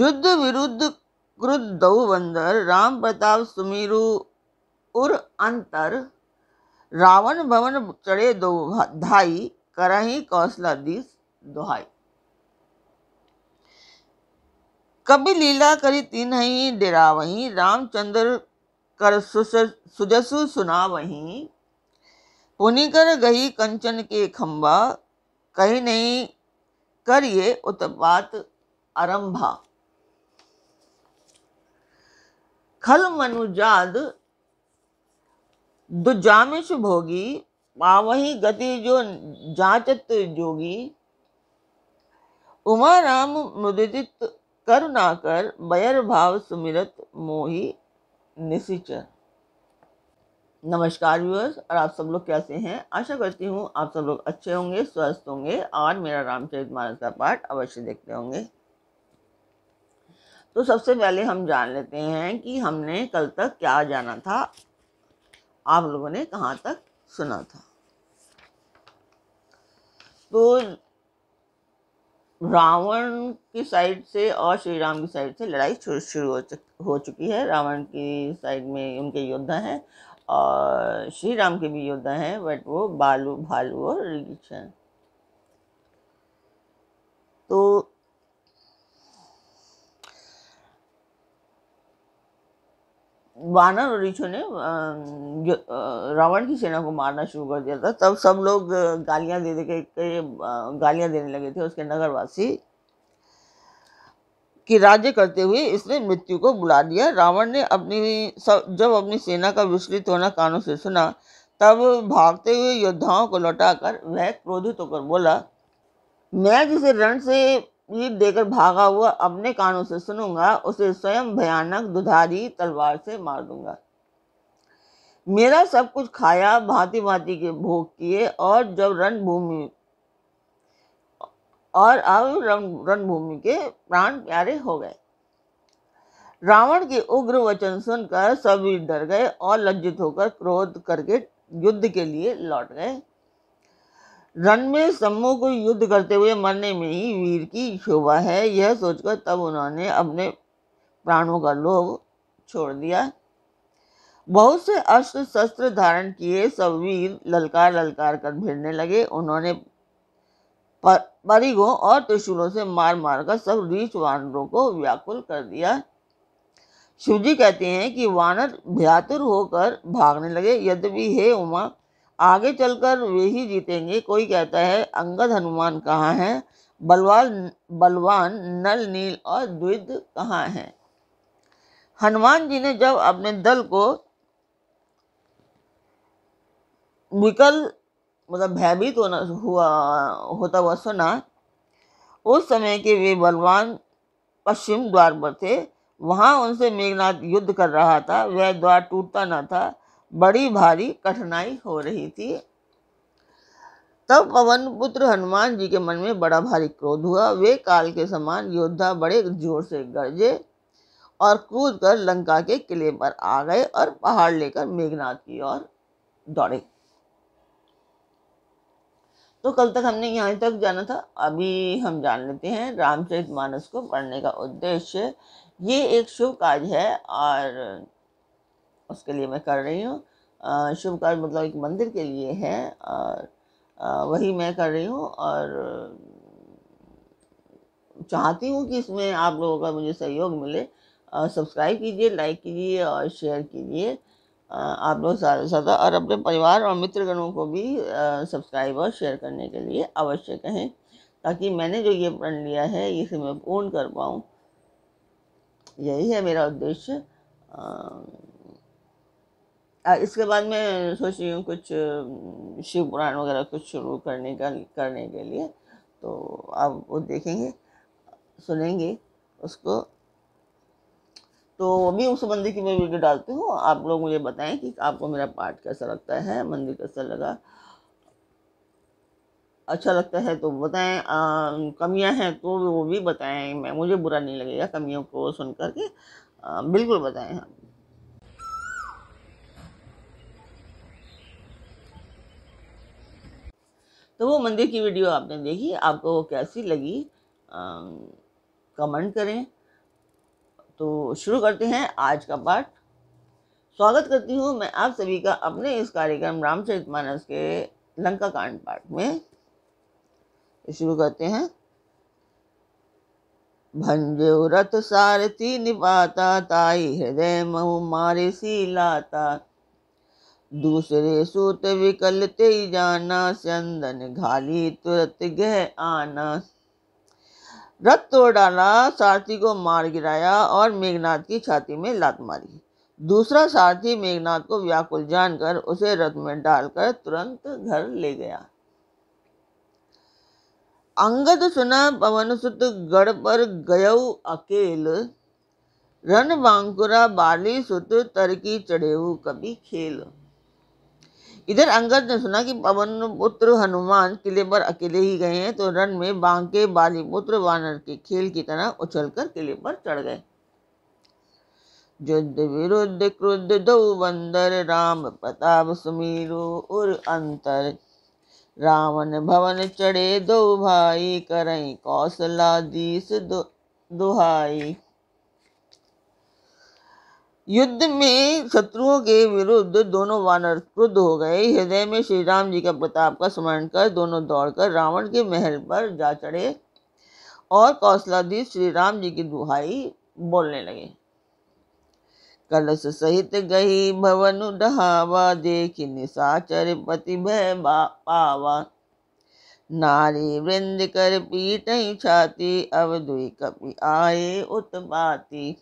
युद्ध विरुद्ध दौ बंदर राम प्रताप सुमीरु उर अंतर रावण भवन चढ़े दो धाई करही कौशला दिस दोहाई कभी लीला करी तीन ही डेरा वहीं रामचंद्र कर सुजसु सुना वहीं पुनिकर गही कंचन के खंबा कहीं नहीं करिए उत्पात आरंभा खल मनुजाद दुजामिष भोगी पावही गति जो जाचत जोगी उमा राम मुदित कर बयर भाव सुमिरत मोही निशिचर नमस्कार व्यूअर्स और आप सब लोग कैसे हैं आशा करती हूँ आप सब लोग अच्छे होंगे स्वस्थ होंगे और मेरा रामचरित मानस का पाठ अवश्य देखते होंगे तो सबसे पहले हम जान लेते हैं कि हमने कल तक क्या जाना था आप लोगों ने कहाँ तक सुना था तो रावण की साइड से और श्री राम की साइड से लड़ाई शुरू हो चुकी हो चुकी है रावण की साइड में उनके योद्धा हैं और श्री राम के भी योद्धा हैं बट वो बालू भालू और रीछ हैं तो वानर और ऋषु ने जो रावण की सेना को मारना शुरू कर दिया था तब सब लोग गालियां दे दे के, कई गालियां देने लगे थे उसके नगरवासी कि राज्य करते हुए इसने मृत्यु को बुला लिया रावण ने अपनी सब जब अपनी सेना का विस्तृत होना कानों से सुना तब भागते हुए योद्धाओं को लौटाकर वह क्रोधित होकर बोला मैं जिसे रण से पीट देकर भागा हुआ अपने कानों से सुनूंगा उसे स्वयं भयानक दुधारी तलवार से मार दूंगा मेरा सब कुछ खाया भांति भांति के भोग किए और जब रणभूमि और अब रणभूमि के प्राण प्यारे हो गए रावण के उग्र वचन सुनकर सभी डर गए और लज्जित होकर क्रोध करके युद्ध के लिए लौट गए रण में समूह को युद्ध करते हुए मरने में ही वीर की शोभा है यह सोचकर तब उन्होंने अपने प्राणों का लोभ छोड़ दिया बहुत से अस्त्र शस्त्र धारण किए सब वीर ललकार ललकार कर भिड़ने लगे उन्होंने परिगो परिगों और त्रिशूलों से मार मार कर सब रीछ वानरों को व्याकुल कर दिया शिवजी कहते हैं कि वानर भ्यातुर होकर भागने लगे यद्यपि हे उमा आगे चलकर वे ही जीतेंगे कोई कहता है अंगद हनुमान कहाँ हैं बलवान बलवान नल नील और द्विध कहाँ हैं हनुमान जी ने जब अपने दल को विकल मतलब भयभीत होना हुआ होता हुआ सुना उस समय के वे बलवान पश्चिम द्वार पर थे वहाँ उनसे मेघनाथ युद्ध कर रहा था वह द्वार टूटता न था बड़ी भारी कठिनाई हो रही थी तब पवन पुत्र हनुमान जी के मन में बड़ा भारी क्रोध हुआ वे काल के समान योद्धा बड़े जोर से गरजे और कूद कर लंका के किले पर आ गए और पहाड़ लेकर मेघनाथ की ओर दौड़े तो कल तक हमने यहाँ तक जाना था अभी हम जान लेते हैं रामचरित मानस को पढ़ने का उद्देश्य ये एक शुभ कार्य है और उसके लिए मैं कर रही हूँ शुभ कार्य मतलब एक मंदिर के लिए है और वही मैं कर रही हूँ और चाहती हूँ कि इसमें आप लोगों का मुझे सहयोग मिले सब्सक्राइब कीजिए लाइक कीजिए और शेयर कीजिए आप लोग ज़्यादा और अपने परिवार और मित्रगणों को भी सब्सक्राइब और शेयर करने के लिए अवश्य कहें ताकि मैंने जो ये प्रण लिया है इसे मैं पूर्ण कर पाऊँ यही है मेरा उद्देश्य इसके बाद मैं सोच रही हूँ कुछ शिव पुराण वगैरह कुछ शुरू करने का करने के लिए तो आप वो देखेंगे सुनेंगे उसको तो अभी उस मंदिर की मैं वीडियो डालती हूँ आप लोग मुझे बताएं कि आपको मेरा पार्ट कैसा लगता है मंदिर कैसा लगा अच्छा लगता है तो बताएं कमियां हैं तो वो भी बताएं मैं मुझे बुरा नहीं लगेगा कमियों को सुन करके बिल्कुल बताएं हम तो वो मंदिर की वीडियो आपने देखी आपको वो कैसी लगी कमेंट करें तो शुरू करते हैं आज का पाठ स्वागत करती हूँ मैं आप सभी का अपने इस कार्यक्रम रामचरित मानस के लंका कांड पाठ में शुरू करते हैं भंजो रथ सारथी निपाता ताई हृदय मऊ मारे सी लाता दूसरे सूत विकल ते जाना चंदन घाली तुरंत गह आना रथ तोड़ डाला सारथी को मार गिराया और मेघनाथ की छाती में लात मारी दूसरा सारथी मेघनाथ को व्याकुल जानकर उसे रथ में डालकर तुरंत घर ले गया अंगद सुना पवन सुत गढ़ पर गय अकेल रन बांकुरा बाली सुत तरकी चढ़ेऊ कभी खेल इधर अंगद ने सुना कि पवन पुत्र हनुमान किले पर अकेले ही गए हैं तो रण में बांके बाली पुत्र वानर के खेल की तरह उछलकर किले पर चढ़ गए युद्ध विरुद्ध क्रुद्ध दो बंदर राम प्रताप सुमीरो उर अंतर रावण भवन चढ़े दो भाई करें कौशला दीस दो, युद्ध में शत्रुओं के विरुद्ध दोनों वानर क्रुद्ध हो गए हृदय में श्री राम जी का प्रताप का स्मरण कर दोनों दौड़कर रावण के महल पर जा चढ़े और कौशलाधीप श्री राम जी की दुहाई बोलने लगे कलश सहित गई भवन डहावा देखी निशाचर पति भय पावा नारी वृंद कर पीट छाती दुई कपि आए उत्पाती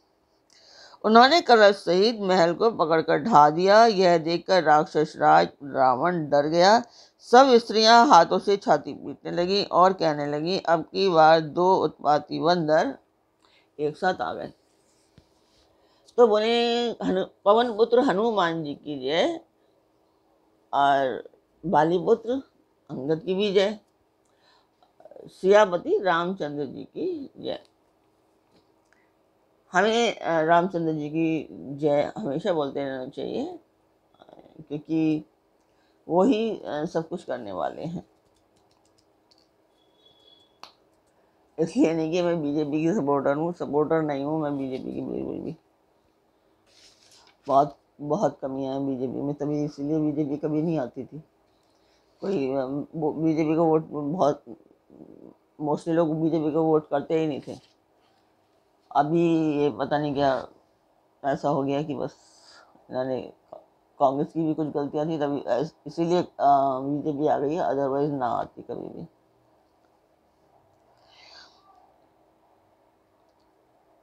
उन्होंने कलश सहित महल को पकड़कर ढा दिया यह देखकर राक्षस राज रावण डर गया सब स्त्रियां हाथों से छाती पीटने लगी और कहने लगी अब की बार दो उत्पाती बंदर एक साथ आ गए तो बोले हनु पवन पुत्र हनुमान जी की जय और बाली पुत्र अंगद की भी जय सियापति रामचंद्र जी की जय हमें रामचंद्र जी की जय हमेशा बोलते रहना चाहिए क्योंकि वही सब कुछ करने वाले हैं इसलिए नहीं कि मैं बीजेपी की सपोर्टर हूँ सपोर्टर नहीं हूँ मैं बीजेपी की बिल्कुल भी बहुत बहुत कमियाँ हैं बीजेपी में तभी इसीलिए बीजेपी कभी नहीं आती थी कोई बीजेपी को वोट बहुत मोस्टली लोग बीजेपी को वोट करते ही नहीं थे अभी ये पता नहीं क्या ऐसा हो गया कि बस इन्होंने कांग्रेस की भी कुछ गलतियां थी तभी इसीलिए बीजेपी आ गई है अदरवाइज ना आती कभी भी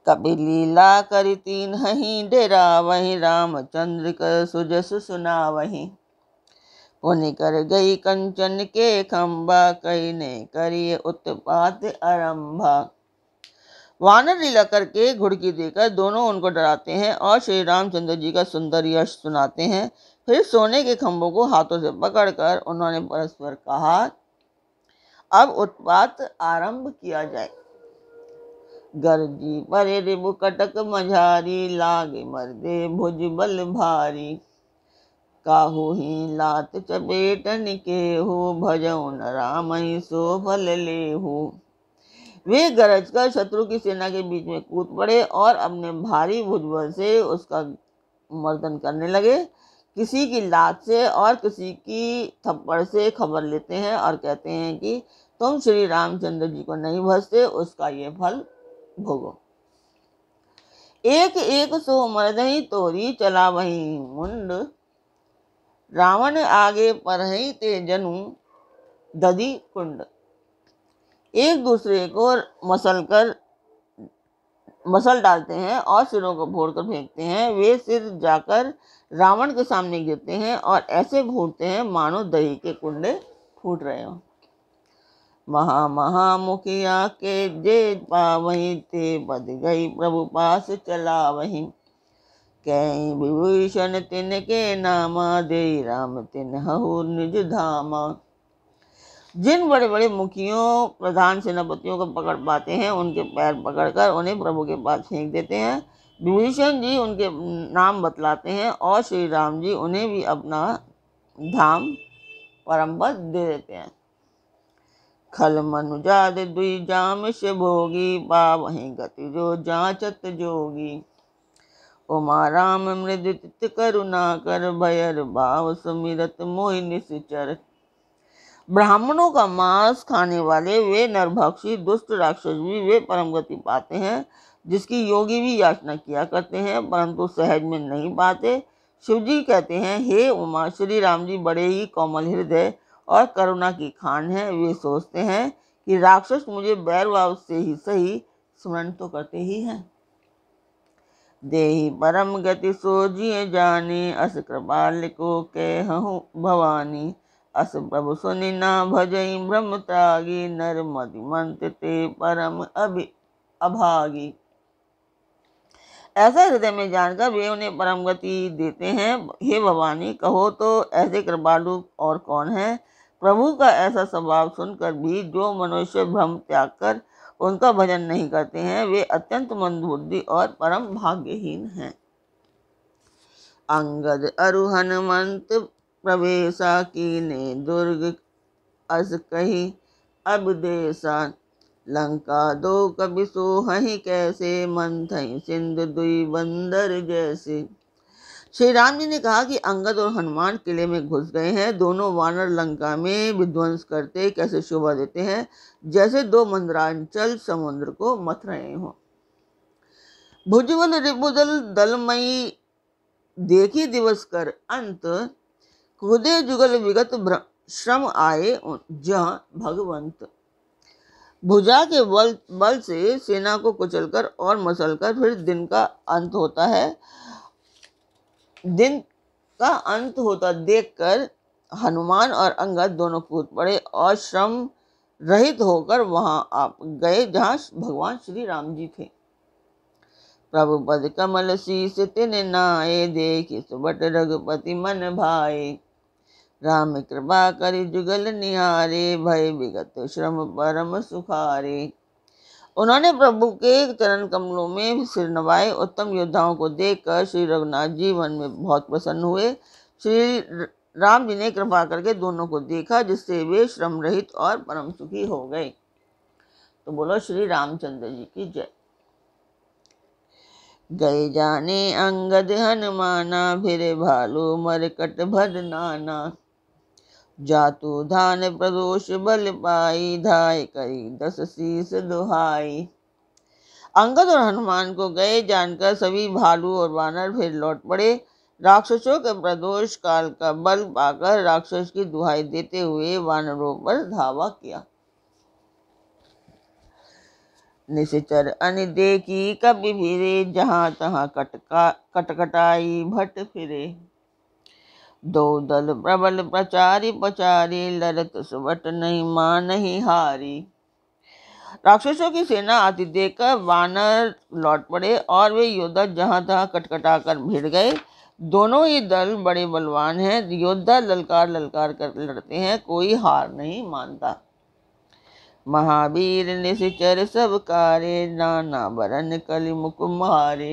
कभी लीला करी तीन ही डेरा वही रामचंद्र कर सुजस सुना वही पुण्य कर गई कंचन के खम्बा कई ने करिए उत्पात आरंभा वानर लीला करके घुड़की देकर दोनों उनको डराते हैं और श्री रामचंद्र जी का सुंदर यश सुनाते हैं फिर सोने के खम्भों को हाथों से पकड़कर उन्होंने परस्पर कहा अब उत्पात आरंभ किया जाए गर्जी परे रिबु कटक मझारी लागे मर्दे भुज बल भारी काहू ही लात चपेटन के हो भजौन राम सो फल लेहू वे गरजकर शत्रु की सेना के बीच में कूद पड़े और अपने भारी भुजबल से उसका मर्दन करने लगे किसी की लात से और किसी की थप्पड़ से खबर लेते हैं और कहते हैं कि तुम श्री रामचंद्र जी को नहीं भजते उसका ये फल भोगो एक एक सो ही तोरी चला वही मुंड रावण आगे पर ही ते जनु दधी कुंड एक दूसरे को मसल कर मसल डालते हैं और सिरों को भोड़ कर फेंकते हैं वे सिर जाकर रावण के सामने गिरते हैं और ऐसे घूटते हैं मानो दही के कुंडे फूट रहे हों महा महामुखिया के जे पा वही ते बद गई प्रभु पास चला वही कहीं विभूषण तिन के नामा दे राम तिन हहु निज धामा जिन बड़े बड़े मुखियों प्रधान सेनापतियों को पकड़ पाते हैं उनके पैर पकड़कर उन्हें प्रभु के पास फेंक देते हैं विभीषण जी उनके नाम बतलाते हैं और श्री राम जी उन्हें भी अपना धाम परम पद दे देते हैं खल दे दुई जाम से भोगी वहीं गति जो जाचत जोगी उमा राम मृदित करुणा कर भयर भाव सुमिरत मोहिनी सिचर ब्राह्मणों का मांस खाने वाले वे नरभक्षी दुष्ट राक्षस भी वे परम गति पाते हैं जिसकी योगी भी याचना किया करते हैं परंतु सहज में नहीं पाते शिव जी कहते हैं हे उमा श्री राम जी बड़े ही कोमल हृदय और करुणा की खान है वे सोचते हैं कि राक्षस मुझे बैर भाव से ही सही स्मरण तो करते ही हैं देही परम गति सो सोजिए जाने अस कृपाल को कह भवानी अस प्रभु सुनि सुनिना भजई ब्रह्म त्यागी नर मति मंत ते परम अभि अभागी ऐसा हृदय में जानकर वे उन्हें परम गति देते हैं हे भवानी कहो तो ऐसे कृपालु और कौन है प्रभु का ऐसा स्वभाव सुनकर भी जो मनुष्य भ्रम त्याग कर उनका भजन नहीं करते हैं वे अत्यंत मंदबुद्धि और परम भाग्यहीन हैं अंगद अरुहनुमंत प्रवेशा की ने दुर्ग अस कही अब देशा लंका दो कभी सोहही कैसे मन थी सिंधु दुई बंदर जैसे श्री राम जी ने कहा कि अंगद और हनुमान किले में घुस गए हैं दोनों वानर लंका में विध्वंस करते कैसे शोभा देते हैं जैसे दो मंदरांचल समुद्र को मथ रहे हों भुजवन रिबुदल दलमयी देखी दिवस कर अंत कुदे जुगल विगत श्रम आए जहाँ भगवंत भुजा के बल बल से सेना को कुचलकर और मसलकर फिर दिन का अंत होता है दिन का अंत होता देखकर हनुमान और अंगद दोनों कूद पड़े और श्रम रहित होकर वहां आप गए जहाँ भगवान श्री राम जी थे प्रभु पद कमल शीस तिन नाये देखी सुबट रघुपति मन भाई राम कृपा करि जुगल निहारे भय विगत श्रम परम सुखारे उन्होंने प्रभु के चरण कमलों में सिर नवाए उत्तम योद्धाओं को देखकर श्री रघुनाथ जी मन में बहुत प्रसन्न हुए श्री राम जी ने कृपा करके दोनों को देखा जिससे वे श्रम रहित और परम सुखी हो गए तो बोलो श्री रामचंद्र जी की जय गए जाने अंगद हनुमाना फिर भालू मरकट भर नाना जातु धान प्रदोष बल पाई धाय करी दस शीस दुहाई अंगद और हनुमान को गए जानकर सभी भालू और वानर फिर लौट पड़े राक्षसों के प्रदोष काल का बल पाकर राक्षस की दुहाई देते हुए वानरों पर धावा किया निशर अन देखी कभी फिरे जहाँ तहाँ कटका कटकटाई भट फिरे दो दल प्रबल प्रचारी पचारी लड़त सुवट नहीं मां नहीं हारी राक्षसों की सेना आदि देकर वानर लौट पड़े और वे योद्धा जहां तहाँ कटकटा कर भिड़ गए दोनों ही दल बड़े बलवान हैं योद्धा ललकार ललकार कर लड़ते हैं कोई हार नहीं मानता महावीर सिचर सब कारे नाना बरन कलि मुकुम हारे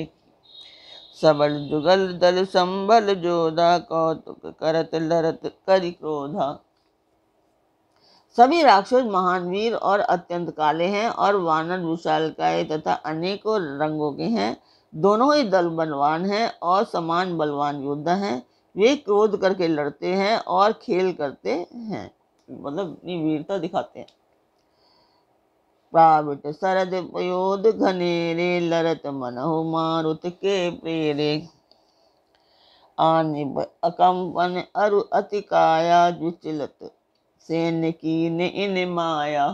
सबल जुगल दल संबल जोधा कौतुक करत लरत करि क्रोधा सभी राक्षस महान वीर और अत्यंत काले हैं और वानर काय तथा अनेकों रंगों के हैं दोनों ही दल बलवान हैं और समान बलवान योद्धा हैं वे क्रोध करके लड़ते हैं और खेल करते हैं मतलब अपनी वीरता दिखाते हैं प्रावित शरद पयोद घनेरे लरत मनहु मारुत के पेरे आनि अकंपन अरु अति काया जुचिलत सैन्य की ने इन माया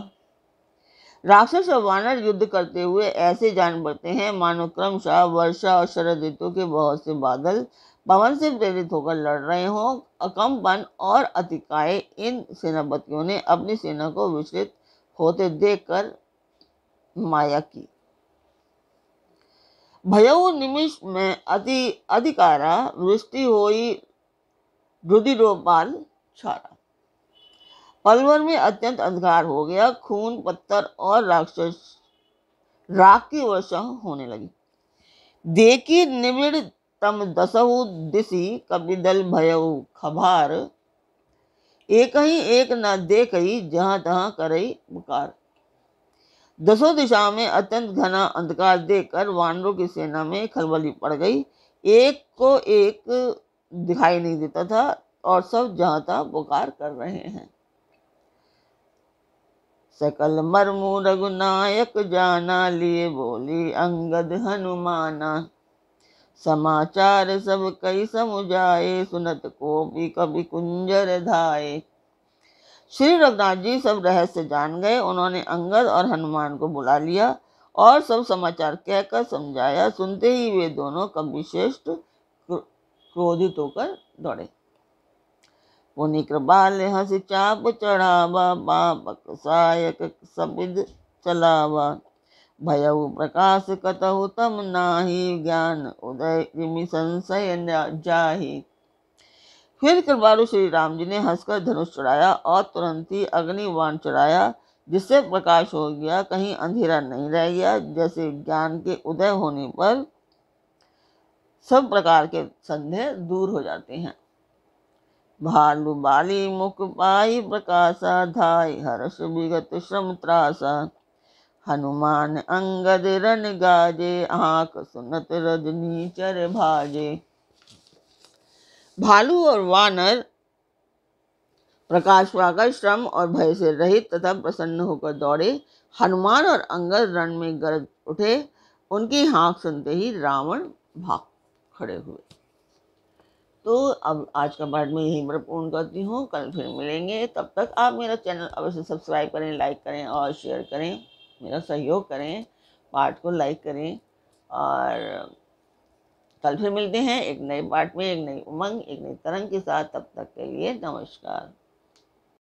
राक्षस और वानर युद्ध करते हुए ऐसे जान पड़ते हैं मानो क्रमशः वर्षा और शरद ऋतु के बहुत से बादल पवन से प्रेरित होकर लड़ रहे हों अकंपन और अतिकाय इन सेनापतियों ने अपनी सेना को विचलित होते देखकर माया की भयऊ निमिष में अति अधिकारा वृष्टि होई रुदिरोपाल छारा पलवर में अत्यंत अंधकार हो गया खून पत्थर और राक्षस राख की वर्षा होने लगी देखी निबिड़ तम दसऊ दिशी कपिदल भयऊ खबार एक ही एक न देख जहाँ तहाँ करई पुकार दसों दिशा में अत्यंत घना अंधकार देकर वानरों की सेना में खलबली पड़ गई एक को एक दिखाई नहीं देता था और सब जहाँ तहाँ पुकार कर रहे हैं सकल मरमु रघुनायक जाना लिए बोली अंगद हनुमाना समाचार सब कई समुझाए सुनत को भी कभी कुंजर धाये श्री रघुनाथ जी सब रहस्य जान गए उन्होंने अंगद और हनुमान को बुला लिया और सब समाचार कहकर समझाया सुनते ही वे दोनों कभी श्रेष्ठ क्रोधित होकर दौड़े पुनि बाल हंस चाप चढ़ावा पापक सायक सबिद चलावा भय प्रकाश कतहु तम नाही ज्ञान उदय संशय जाही फिर कृपालु श्री राम जी ने हंसकर धनुष चढ़ाया और तुरंत ही अग्निवाण चढ़ाया जिससे प्रकाश हो गया कहीं अंधेरा नहीं रह गया जैसे ज्ञान के उदय होने पर सब प्रकार के संदेह दूर हो जाते हैं भालु बाली मुख पाई प्रकाशा धाई हर्ष विगत श्रम त्रासा हनुमान अंगद रन गाजे आंख सुनत रजनी चर भाजे भालू और वानर प्रकाश पाकर श्रम और भय से रहित तथा प्रसन्न होकर दौड़े हनुमान और अंगद रण में गरज उठे उनकी हाँक सुनते ही रावण भाग खड़े हुए तो अब आज का पार्ट में यहीं पर पूर्ण करती हूँ कल फिर मिलेंगे तब तक आप मेरा चैनल अवश्य सब्सक्राइब करें लाइक करें और शेयर करें मेरा सहयोग करें पार्ट को लाइक करें और कल फिर मिलते हैं एक नए पार्ट में एक नई उमंग एक नई तरंग के साथ तब तक के लिए नमस्कार